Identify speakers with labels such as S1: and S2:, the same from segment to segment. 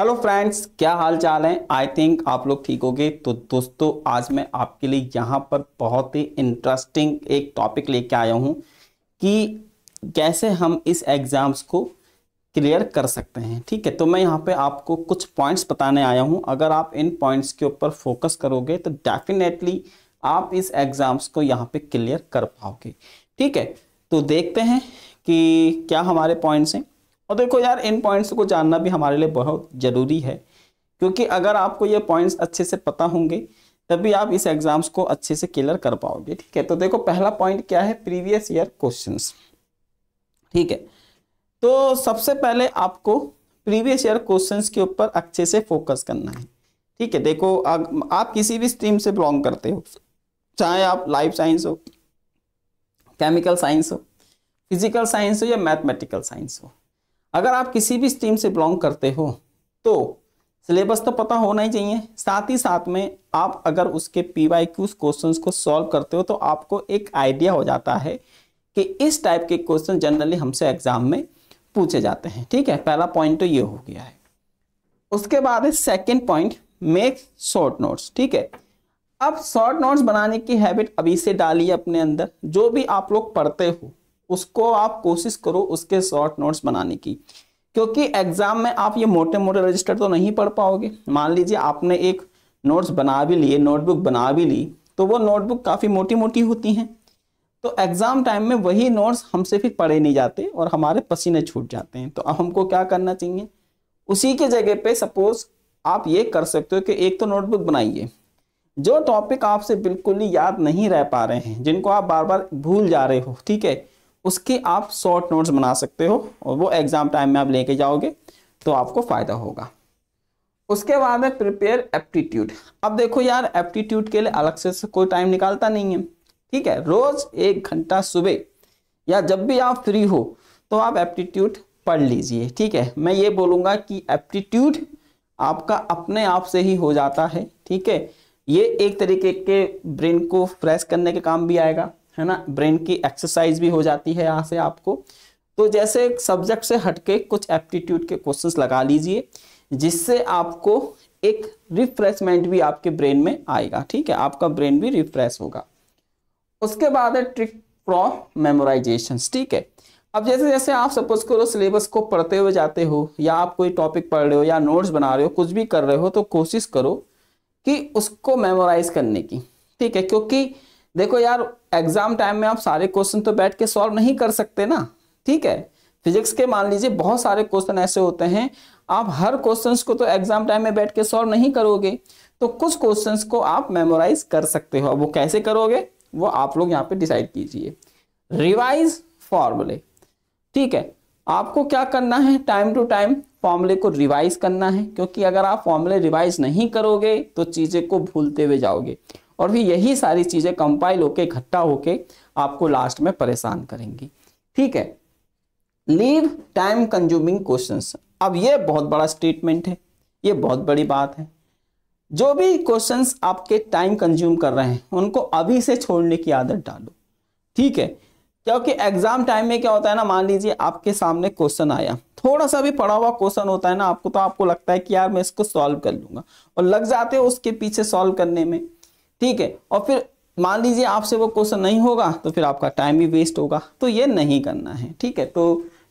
S1: hello friends क्या हाल चाल है आई थिंक आप लोग ठीक होंगे तो दोस्तों आज मैं आपके लिए यहाँ पर बहुत ही इंटरेस्टिंग एक टॉपिक लेके आया हूँ कि कैसे हम इस एग्ज़ाम्स को क्लियर कर सकते हैं ठीक है तो मैं यहाँ पे आपको कुछ पॉइंट्स बताने आया हूँ अगर आप इन पॉइंट्स के ऊपर फोकस करोगे तो डेफिनेटली आप इस एग्ज़ाम्स को यहाँ पर क्लियर कर पाओगे ठीक है तो देखते हैं कि क्या हमारे पॉइंट्स हैं और देखो यार इन पॉइंट्स को जानना भी हमारे लिए बहुत ज़रूरी है क्योंकि अगर आपको ये पॉइंट्स अच्छे से पता होंगे तभी आप इस एग्ज़ाम्स को अच्छे से क्लियर कर पाओगे ठीक है तो देखो पहला पॉइंट क्या है प्रीवियस ईयर क्वेश्चंस ठीक है तो सबसे पहले आपको प्रीवियस ईयर क्वेश्चंस के ऊपर अच्छे से फोकस करना है ठीक है देखो आप किसी भी स्ट्रीम से बिलोंग करते हो चाहे आप लाइफ साइंस हो केमिकल साइंस हो फिजिकल साइंस हो या मैथमेटिकल साइंस हो अगर आप किसी भी स्ट्रीम से बिलोंग करते हो तो सिलेबस तो पता होना ही चाहिए साथ ही साथ में आप अगर उसके पी वाई क्यूज क्वेश्चन को सॉल्व करते हो तो आपको एक आइडिया हो जाता है कि इस टाइप के क्वेश्चन जनरली हमसे एग्जाम में पूछे जाते हैं ठीक है पहला पॉइंट तो ये हो गया है उसके बाद है second point make short notes ठीक है अब शॉर्ट नोट्स बनाने की हैबिट अभी से डालिए अपने अंदर जो भी आप लोग पढ़ते हो उसको आप कोशिश करो उसके शॉर्ट नोट्स बनाने की क्योंकि एग्जाम में आप ये मोटे मोटे रजिस्टर तो नहीं पढ़ पाओगे मान लीजिए आपने एक नोट्स बना भी लिए नोटबुक बना भी ली तो वो नोटबुक काफ़ी मोटी मोटी होती हैं तो एग्ज़ाम टाइम में वही नोट्स हमसे फिर पढ़े नहीं जाते और हमारे पसीने छूट जाते हैं तो अब हमको क्या करना चाहिए उसी के जगह पे सपोज आप ये कर सकते हो कि एक तो नोटबुक बनाइए जो टॉपिक आपसे बिल्कुल ही याद नहीं रह पा रहे हैं जिनको आप बार बार भूल जा रहे हो ठीक है उसके आप शॉर्ट नोट्स बना सकते हो और वो एग्ज़ाम टाइम में आप लेके जाओगे तो आपको फ़ायदा होगा उसके बाद है प्रिपेयर एप्टीट्यूड अब देखो यार एप्टीट्यूड के लिए अलग से कोई टाइम निकालता नहीं है ठीक है रोज़ एक घंटा सुबह या जब भी आप फ्री हो तो आप एप्टीट्यूड पढ़ लीजिए ठीक है मैं ये बोलूँगा कि एप्टीट्यूड आपका अपने आप से ही हो जाता है ठीक है ये एक तरीके के ब्रेन को फ्रेश करने के काम भी आएगा है ना ब्रेन की एक्सरसाइज भी हो जाती है यहाँ से आपको तो जैसे सब्जेक्ट से हटके कुछ एप्टीट्यूड के क्वेश्चंस लगा लीजिए जिससे आपको एक रिफ्रेशमेंट भी आपके ब्रेन में आएगा ठीक है आपका ब्रेन भी रिफ्रेश होगा उसके बाद है ट्रिक फ्रॉम मेमोराइजेशन ठीक है अब जैसे जैसे आप सपोज करो सिलेबस को पढ़ते हुए जाते हो या आप कोई टॉपिक पढ़ रहे हो या नोट्स बना रहे हो कुछ भी कर रहे हो तो कोशिश करो कि उसको मेमोराइज करने की ठीक है क्योंकि देखो यार एग्जाम टाइम में आप सारे क्वेश्चन तो बैठ के सॉल्व नहीं कर सकते ना ठीक है फिजिक्स के मान लीजिए बहुत सारे क्वेश्चन ऐसे होते हैं आप हर क्वेश्चन को तो एग्जाम टाइम में बैठ के सॉल्व नहीं करोगे तो कुछ क्वेश्चन को आप मेमोराइज कर सकते हो वो कैसे करोगे वो आप लोग यहाँ पे डिसाइड कीजिए रिवाइज फॉर्मूले ठीक है आपको क्या करना है टाइम टू टाइम फॉर्मूले को रिवाइज करना है क्योंकि अगर आप फॉर्मूले रिवाइज नहीं करोगे तो चीज़ें को भूलते हुए जाओगे और भी यही सारी चीज़ें कंपाइल होके इकट्ठा होके आपको लास्ट में परेशान करेंगी ठीक है लीव टाइम कंज्यूमिंग क्वेश्चन अब ये बहुत बड़ा स्टेटमेंट है ये बहुत बड़ी बात है जो भी क्वेश्चन आपके टाइम कंज्यूम कर रहे हैं उनको अभी से छोड़ने की आदत डालो ठीक है क्योंकि एग्जाम टाइम में क्या होता है ना मान लीजिए आपके सामने क्वेश्चन आया थोड़ा सा भी पड़ा हुआ क्वेश्चन होता है ना आपको तो आपको लगता है कि यार मैं इसको सॉल्व कर लूंगा और लग जाते हो उसके पीछे सॉल्व करने में ठीक है और फिर मान लीजिए आपसे वो क्वेश्चन नहीं होगा तो फिर आपका टाइम भी वेस्ट होगा तो ये नहीं करना है ठीक है तो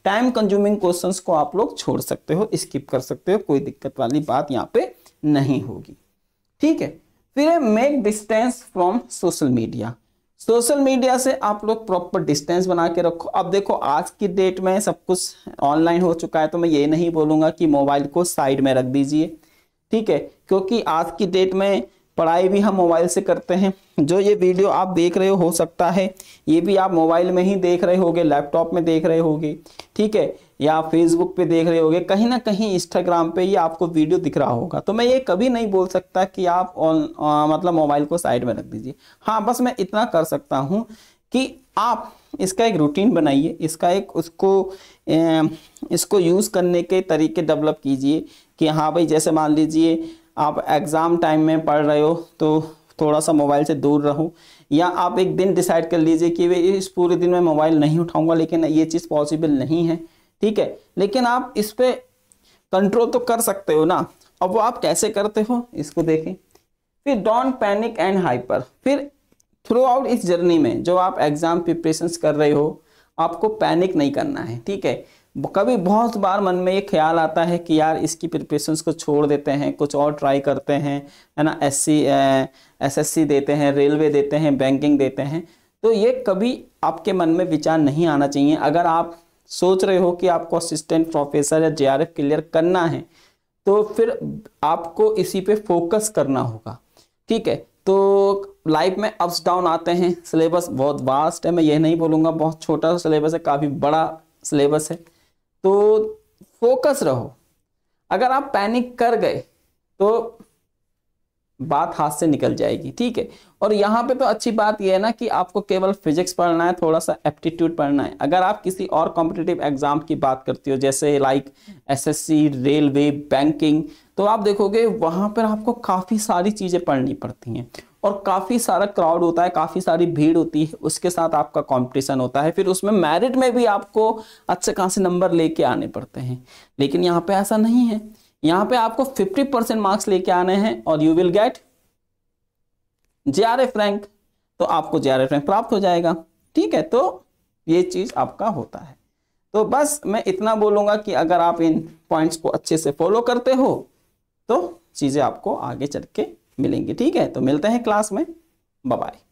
S1: टाइम कंज्यूमिंग क्वेश्चन को आप लोग छोड़ सकते हो स्किप कर सकते हो कोई दिक्कत वाली बात यहाँ पे नहीं होगी ठीक है फिर है make distance from social media social media से आप लोग प्रॉपर डिस्टेंस बना के रखो अब देखो आज की डेट में सब कुछ ऑनलाइन हो चुका है तो मैं ये नहीं बोलूँगा कि मोबाइल को साइड में रख दीजिए ठीक है क्योंकि आज की डेट में पढ़ाई भी हम मोबाइल से करते हैं जो ये वीडियो आप देख रहे हो हो सकता है ये भी आप मोबाइल में ही देख रहे होगे लैपटॉप में देख रहे होगे ठीक है या फेसबुक पे देख रहे होगे कहीं ना कहीं इंस्टाग्राम पे ये आपको वीडियो दिख रहा होगा तो मैं ये कभी नहीं बोल सकता कि आप ऑन मतलब मोबाइल को साइड में रख दीजिए हाँ बस मैं इतना कर सकता हूँ कि आप इसका एक रूटीन बनाइए इसका एक उसको ए, इसको यूज़ करने के तरीके डेवलप कीजिए कि हाँ भाई जैसे मान लीजिए आप एग्ज़ाम टाइम में पढ़ रहे हो तो थोड़ा सा मोबाइल से दूर रहो या आप एक दिन डिसाइड कर लीजिए कि वे इस पूरे दिन में मोबाइल नहीं उठाऊंगा लेकिन ये चीज़ पॉसिबल नहीं है ठीक है लेकिन आप इस पर कंट्रोल तो कर सकते हो ना अब वो आप कैसे करते हो इसको देखें फिर डॉन पैनिक एंड हाइपर फिर थ्रू आउट इस जर्नी में जो आप एग्ज़ाम प्रिपरेशन कर रहे हो आपको पैनिक नहीं करना है ठीक है कभी बहुत बार मन में ये ख्याल आता है कि यार इसकी प्रिपरेशंस को छोड़ देते हैं कुछ और ट्राई करते हैं है ना S C S S C देते हैं रेलवे देते हैं बैंकिंग देते हैं तो ये कभी आपके मन में विचार नहीं आना चाहिए अगर आप सोच रहे हो कि आपको असिस्टेंट प्रोफेसर या जे क्लियर करना है तो फिर आपको इसी पे फोकस करना होगा ठीक है तो लाइफ में अप्स डाउन आते हैं सिलेबस बहुत वास्ट है मैं ये नहीं बोलूँगा बहुत छोटा सिलेबस है काफ़ी बड़ा सिलेबस है तो फोकस रहो अगर आप पैनिक कर गए तो बात हाथ से निकल जाएगी ठीक है और यहाँ पे तो अच्छी बात यह है ना कि आपको केवल फिजिक्स पढ़ना है थोड़ा सा एप्टीट्यूड पढ़ना है अगर आप किसी और कॉम्पिटेटिव एग्जाम की बात करती हो जैसे लाइक एसएससी रेलवे बैंकिंग तो आप देखोगे वहाँ पर आपको काफ़ी सारी चीज़ें पढ़नी पड़ती हैं और काफ़ी सारा क्राउड होता है काफ़ी सारी भीड़ होती है उसके साथ आपका कंपटीशन होता है फिर उसमें मेरिट में भी आपको अच्छे खासे नंबर लेके आने पड़ते हैं लेकिन यहाँ पे ऐसा नहीं है यहाँ पे आपको 50 परसेंट मार्क्स लेके आने हैं और you will get J R F rank तो आपको जे आर एफ रैंक प्राप्त हो जाएगा ठीक है तो ये चीज़ आपका होता है तो बस मैं इतना बोलूँगा कि अगर आप इन पॉइंट्स को अच्छे से फॉलो करते हो तो चीज़ें आपको आगे चल के मिलेंगे ठीक है तो मिलते हैं क्लास में बाय